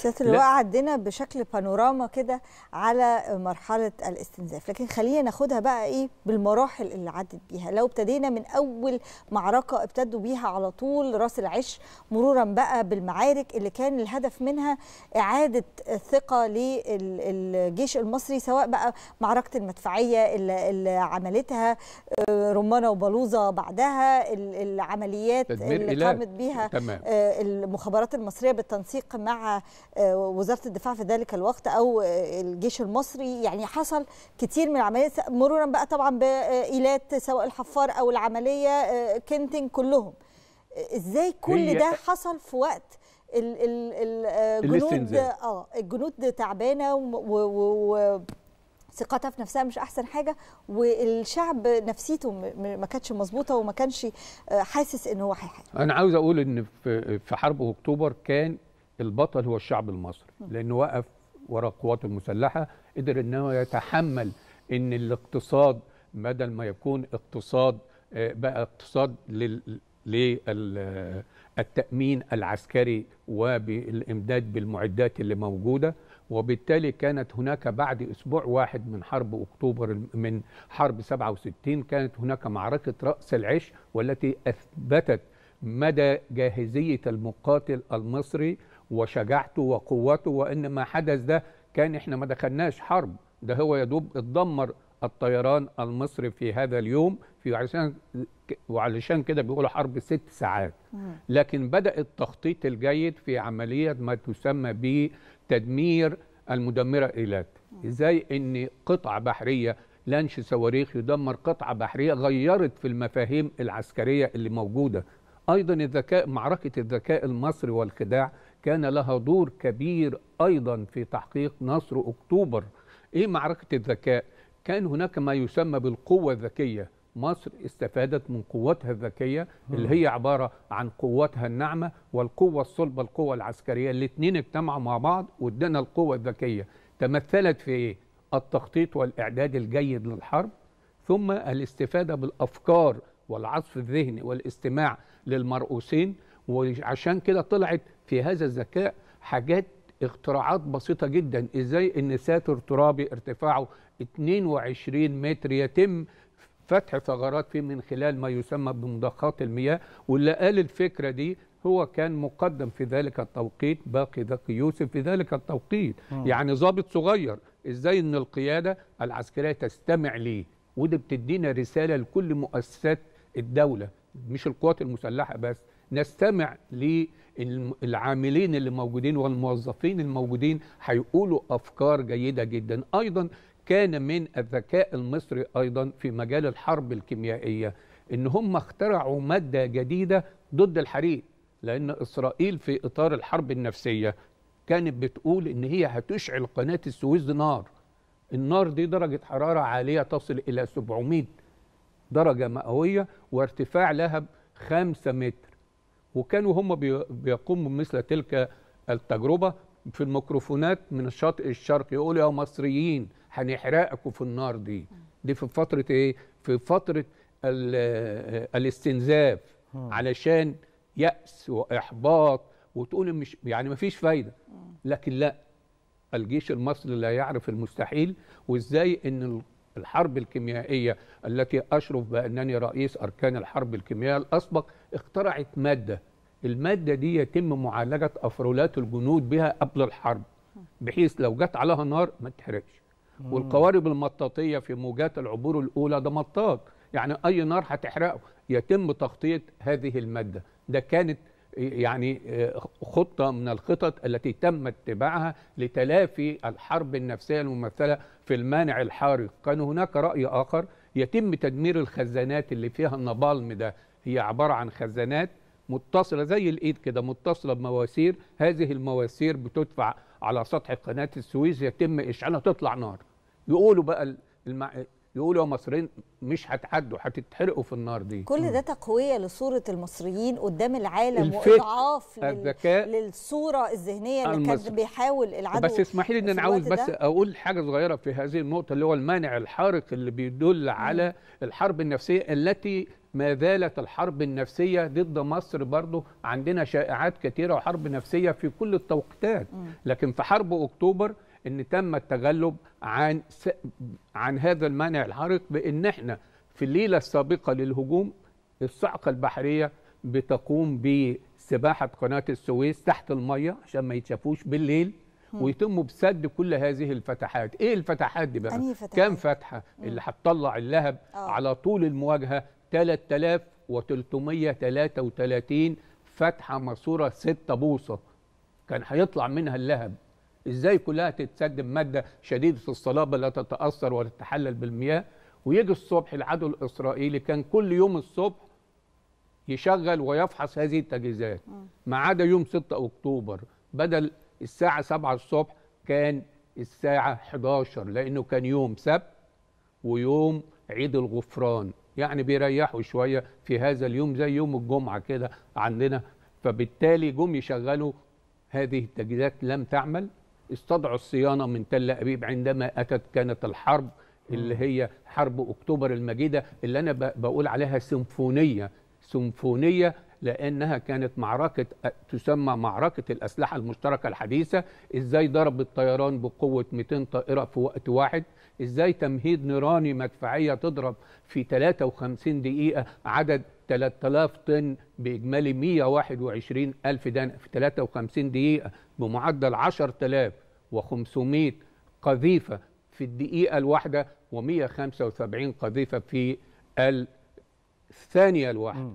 سياده اللواء عندنا بشكل بانوراما كده على مرحله الاستنزاف لكن خلينا ناخدها بقى ايه بالمراحل اللي عدت بيها لو ابتدينا من اول معركه ابتدوا بيها على طول راس العش مرورا بقى بالمعارك اللي كان الهدف منها اعاده الثقه للجيش المصري سواء بقى معركه المدفعيه اللي عملتها آه، رمانه وبلوزه بعدها العمليات اللي قامت بيها تمام. آه، المخابرات المصريه بالتنسيق مع آه، وزاره الدفاع في ذلك الوقت او آه، الجيش المصري يعني حصل كتير من العمليات مرورا بقى طبعا بايلات سواء الحفار او العمليه آه، كنتين كلهم ازاي كل ده حصل في وقت الجنود اه الجنود يعني. تعبانه وثقتها في نفسها مش احسن حاجه والشعب نفسيته ما كانتش مظبوطه وما كانش حاسس ان هو هيحارب. انا عاوز اقول ان في حرب اكتوبر كان البطل هو الشعب المصري لانه وقف وراء القوات المسلحه قدر انه يتحمل ان الاقتصاد بدل ما يكون اقتصاد آه، بقى اقتصاد للتامين العسكري وبالامداد بالمعدات اللي موجوده وبالتالي كانت هناك بعد اسبوع واحد من حرب اكتوبر من حرب 67 كانت هناك معركه راس العش والتي اثبتت مدى جاهزية المقاتل المصري وشجاعته وقوته وإن ما حدث ده كان إحنا ما دخلناش حرب ده هو يدوب اتدمر الطيران المصري في هذا اليوم في علشان وعلشان كده بيقولوا حرب ست ساعات لكن بدأ التخطيط الجيد في عملية ما تسمى بتدمير المدمرة إيلات إزاي أن قطعة بحرية لانش صواريخ يدمر قطعة بحرية غيرت في المفاهيم العسكرية اللي موجودة أيضا الذكاء معركة الذكاء المصري والخداع كان لها دور كبير أيضا في تحقيق نصر أكتوبر إيه معركة الذكاء؟ كان هناك ما يسمى بالقوة الذكية مصر استفادت من قوتها الذكية اللي هي عبارة عن قوتها الناعمة والقوة الصلبة القوة العسكرية الاثنين اجتمعوا مع بعض وادانا القوة الذكية تمثلت في إيه؟ التخطيط والإعداد الجيد للحرب ثم الاستفادة بالأفكار والعصف الذهني والاستماع للمرؤوسين وعشان كده طلعت في هذا الذكاء حاجات اختراعات بسيطه جدا ازاي ان ساتر ترابي ارتفاعه 22 متر يتم فتح ثغرات فيه من خلال ما يسمى بمضخات المياه واللي قال الفكره دي هو كان مقدم في ذلك التوقيت باقي ذكي يوسف في ذلك التوقيت م. يعني ضابط صغير ازاي ان القياده العسكريه تستمع ليه وده بتدينا رساله لكل مؤسسات الدوله مش القوات المسلحه بس نستمع للعاملين اللي موجودين والموظفين الموجودين هيقولوا افكار جيده جدا ايضا كان من الذكاء المصري ايضا في مجال الحرب الكيميائيه ان هم اخترعوا ماده جديده ضد الحريق لان اسرائيل في اطار الحرب النفسيه كانت بتقول ان هي هتشعل قناه السويس نار النار دي درجه حراره عاليه تصل الى 700 درجة مئوية وارتفاع لها خمسة متر وكانوا هم بيقوموا بمثل تلك التجربة في الميكروفونات من الشاطئ الشرقي يقولوا يا مصريين هنحرقكم في النار دي دي في فترة ايه؟ في فترة الاستنزاف علشان يأس وإحباط وتقول مش يعني مفيش فايدة لكن لا الجيش المصري لا يعرف المستحيل وازاي ان الحرب الكيميائية التي أشرف بأنني رئيس أركان الحرب الكيميائية الأسبق اخترعت مادة المادة دي يتم معالجة أفرولات الجنود بها قبل الحرب بحيث لو جت عليها نار ما تحرقش والقوارب المطاطية في موجات العبور الأولى ده مطاط يعني أي نار هتحرقه يتم تغطية هذه المادة ده كانت يعني آه، خطة من الخطط التي تم اتباعها لتلافي الحرب النفسية الممثلة في المانع الحارق كان هناك رأي آخر يتم تدمير الخزانات اللي فيها النبالم ده هي عبارة عن خزانات متصلة زي الإيد كده متصلة بمواسير هذه المواسير بتدفع على سطح قناة السويس يتم إشعالها تطلع نار يقولوا بقى يقولوا يا مصريين مش هتعدوا هتتحرقوا في النار دي كل ده تقويه لصوره المصريين قدام العالم واضعاف الذكاء للصوره الذهنيه اللي كان بيحاول العدو بس اسمحي لي ان انا عاوز بس اقول حاجه صغيره في هذه النقطه اللي هو المانع الحارق اللي بيدل على الحرب النفسيه التي ما زالت الحرب النفسية ضد مصر برضو عندنا شائعات كثيرة وحرب نفسية في كل التوقيتات لكن في حرب أكتوبر ان تم التغلب عن س... عن هذا المانع الحارق بان احنا في الليله السابقه للهجوم الصعقه البحريه بتقوم بسباحه قناه السويس تحت الميه عشان ما يتشافوش بالليل ويتم بسد كل هذه الفتحات ايه الفتحات دي بقى فتحات؟ كام فتحه مم. اللي هتطلع اللهب أوه. على طول المواجهه 3333 فتحه ماسوره 6 بوصه كان هيطلع منها اللهب ازاي كلها تتسد بماده شديده الصلابه لا تتاثر ولا تتحلل بالمياه ويجي الصبح العدو الاسرائيلي كان كل يوم الصبح يشغل ويفحص هذه التجهيزات ما عدا يوم 6 اكتوبر بدل الساعه 7 الصبح كان الساعه 11 لانه كان يوم سبت ويوم عيد الغفران يعني بيريحوا شويه في هذا اليوم زي يوم الجمعه كده عندنا فبالتالي جم يشغلوا هذه التجهيزات لم تعمل استدعوا الصيانه من تل ابيب عندما اتت كانت الحرب اللي هي حرب اكتوبر المجيده اللي انا بقول عليها سيمفونيه سيمفونيه لانها كانت معركه تسمى معركه الاسلحه المشتركه الحديثه ازاي ضرب الطيران بقوه 200 طائره في وقت واحد ازاي تمهيد نيراني مدفعيه تضرب في 53 دقيقه عدد 3000 طن باجمالي 121 الف دان في 53 دقيقه بمعدل 10500 قذيفه في الدقيقه الواحده و175 قذيفه في الثانيه الواحده